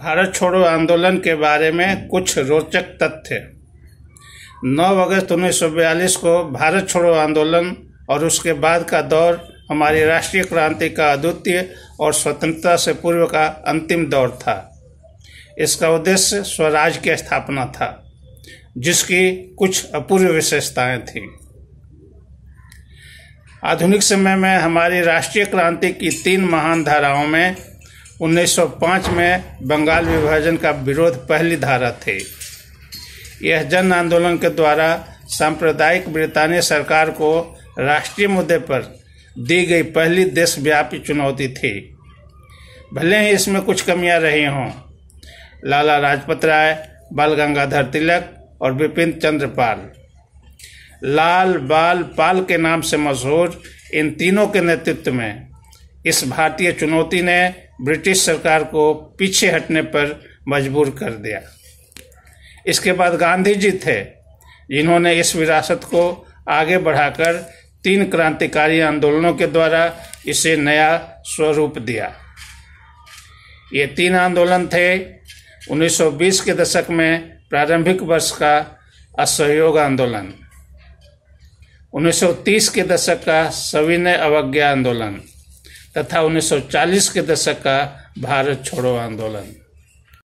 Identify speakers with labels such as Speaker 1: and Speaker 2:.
Speaker 1: भारत छोड़ो आंदोलन के बारे में कुछ रोचक तथ्य 9 अगस्त उन्नीस को भारत छोड़ो आंदोलन और उसके बाद का दौर हमारी राष्ट्रीय क्रांति का अद्वितीय और स्वतंत्रता से पूर्व का अंतिम दौर था इसका उद्देश्य स्वराज की स्थापना था जिसकी कुछ अपूर्व विशेषताएं थीं आधुनिक समय में हमारी राष्ट्रीय क्रांति की तीन महान धाराओं में 1905 में बंगाल विभाजन का विरोध पहली धारा थे यह जन आंदोलन के द्वारा सांप्रदायिक ब्रितानी सरकार को राष्ट्रीय मुद्दे पर दी गई पहली देशव्यापी चुनौती थी भले ही इसमें कुछ कमियां रही हों लाला लाजपत राय बाल गंगाधर तिलक और विपिन चंद्रपाल लाल बाल पाल के नाम से मशहूर इन तीनों के नेतृत्व में इस भारतीय चुनौती ने ब्रिटिश सरकार को पीछे हटने पर मजबूर कर दिया इसके बाद गांधी जी थे जिन्होंने इस विरासत को आगे बढ़ाकर तीन क्रांतिकारी आंदोलनों के द्वारा इसे नया स्वरूप दिया ये तीन आंदोलन थे 1920 के दशक में प्रारंभिक वर्ष का असहयोग आंदोलन 1930 के दशक का सविनय अवज्ञा आंदोलन तथा 1940 के दशक का भारत छोड़ो आंदोलन